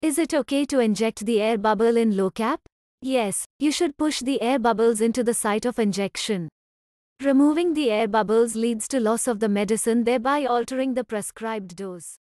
Is it okay to inject the air bubble in low cap? Yes, you should push the air bubbles into the site of injection. Removing the air bubbles leads to loss of the medicine thereby altering the prescribed dose.